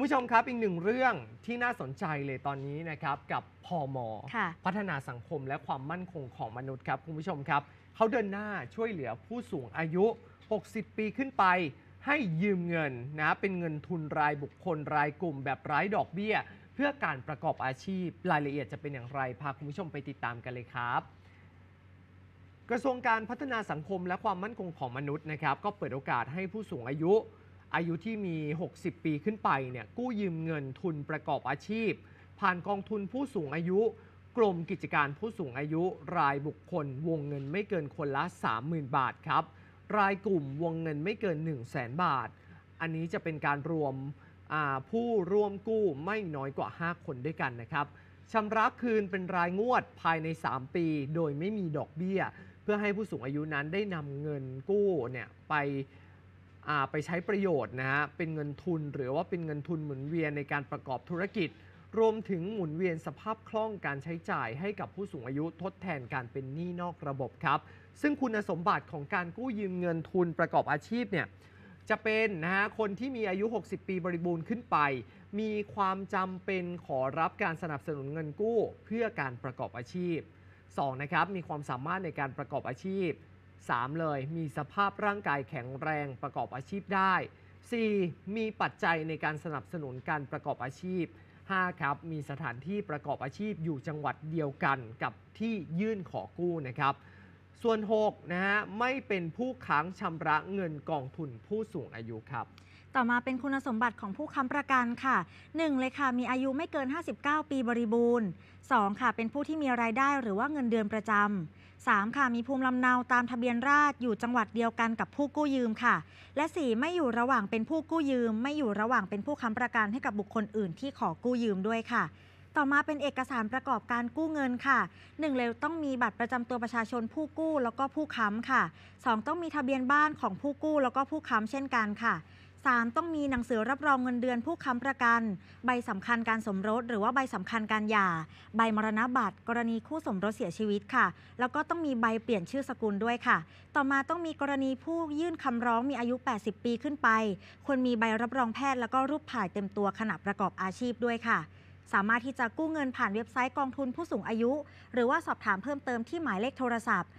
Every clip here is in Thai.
คุณผู้ชมครับ อีกหนึ่งเรื่องที่น่าสนใจเลยตอนนี้นะครับ กับพอมอ พัฒนาสังคมและความมั่นคงของมนุษย์ครับ คุณผู้ชมครับ เขาเดินหน้าช่วยเหลือผู้สูงอายุ 60 ปีขึ้นไป ให้ยืมเงินนะเป็นเงินทุนรายบุคคล รายกลุ่มแบบไร้ดอกเบี้ย เพื่อการประกอบอาชีพ รายละเอียดจะเป็นอย่างไร พาคุณผู้ชมไปติดตามกันเลยครับ กระทรวงการพัฒนาสังคมและความมั่นคงของมนุษย์นะครับก็เปิดโอกาสให้ผู้สูงอายุอายุที่มี 60 ปีขึ้นไป เนี่ยกู้ยืมเงินทุนประกอบอาชีพ ผ่านกองทุนผู้สูงอายุกรมกิจการผู้สูงอายุรายบุคคลวงเงินไม่เกินคนละ 30,000 บาทครับ รายกลุ่มวงเงินไม่เกิน 1 0 0 0 0แบาท อันนี้จะเป็นการรวมผู้ร่วมกู้ไม่น้อยกว่า 5 คนด้วยกันนะครับชำระคืนเป็นรายงวดภายใน 3 ปีโดยไม่มีดอกเบี้ย เพื่อให้ผู้สูงอายุนั้นได้นำเงินกู้เนี่ยไปไปใช้ประโยชน์นะฮะเป็นเงินทุน หรือว่าเป็นเงินทุนหมุนเวียนในการประกอบธุรกิจ รวมถึงหมุนเวียนสภาพคล่องการใช้จ่ายให้กับผู้สูงอายุทดแทนการเป็นหนี้นอกระบบครับ ซึ่งคุณสมบัติของการกู้ยืมเงินทุนประกอบอาชีพเนี่ยจะเป็นนะฮะคนที่มีอายุ 60 ปีบริบูรณ์ขึ้นไป มีความจำเป็นขอรับการสนับสนุนเงินกู้ เพื่อการประกอบอาชีพ 2. นะครับมีความสามารถในการประกอบอาชีพ 3. เลยมีสภาพร่างกายแข็งแรงประกอบอาชีพได้ 4. มีปัจจัยในการสนับสนุนการประกอบอาชีพ 5. ครับมีสถานที่ประกอบอาชีพอยู่จังหวัดเดียวกันกับที่ยื่นขอกู้นะครับส่วน 6 นะฮะ ไม่เป็นผู้ค้างชำระเงินกองทุนผู้สูงอายุครับ ต่อมาเป็นคุณสมบัติของผู้ค้ำประกันค่ะ 1. เลยค่ะมีอายุไม่เกิน 59 ปีบริบูรณ์ 2. ค่ะเป็นผู้ที่มีรายได้หรือว่าเงินเดือนประจำา 3. ค่ะมีภูมิลำเนาตามทะเบียนราษฎรอยู่จังหวัดเดียวกันกับผู้กู้ยืมค่ะ และ 4. ไม่อยู่ระหว่างเป็นผู้กู้ยืม ไม่อยู่ระหว่างเป็นผู้ค้ำประกันให้กับบุคคลอื่นที่ขอกู้ยืมด้วยค่ะต่อมาเป็นเอกสารประกอบการกู้เงินค่ะ 1. เลยต้องมีบัตรประจำตัวประชาชนผู้กู้แล้วก็ผู้ค้ำค่ะ 2. ต้องมีทะเบียนบ้านของผู้กู้แล้วก็ผู้ค้ำเช่นกันค่ะ 3. ต้องมีหนังสือรับรองเงินเดือนผู้ค้ำประกันใบสำคัญการสมรสหรือว่าใบสำคัญการหย่า ใบมรณบัตรกรณีคู่สมรสเสียชีวิตค่ะ แล้วก็ต้องมีใบเปลี่ยนชื่อสกุลด้วยค่ะ ต่อมาต้องมีกรณีผู้ยื่นคำร้องมีอายุ 80 ปีขึ้นไป ควรมีใบรับรองแพทย์แล้วก็รูปถ่ายเต็มตัวขณะประกอบอาชีพด้วยค่ะสามารถที่จะกู้เงินผ่านเว็บไซต์กองทุนผู้สูงอายุ หรือว่าสอบถามเพิ่มเติมที่หมายเลขโทรศัพท์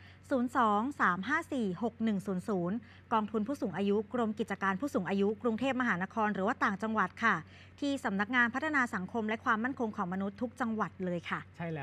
023546100 กองทุนผู้สูงอายุ กรมกิจการผู้สูงอายุ กรุงเทพมหานคร หรือว่าต่างจังหวัดค่ะ ที่สำนักงานพัฒนาสังคมและความมั่นคงของมนุษย์ทุกจังหวัดเลยค่ะใช่แล้ว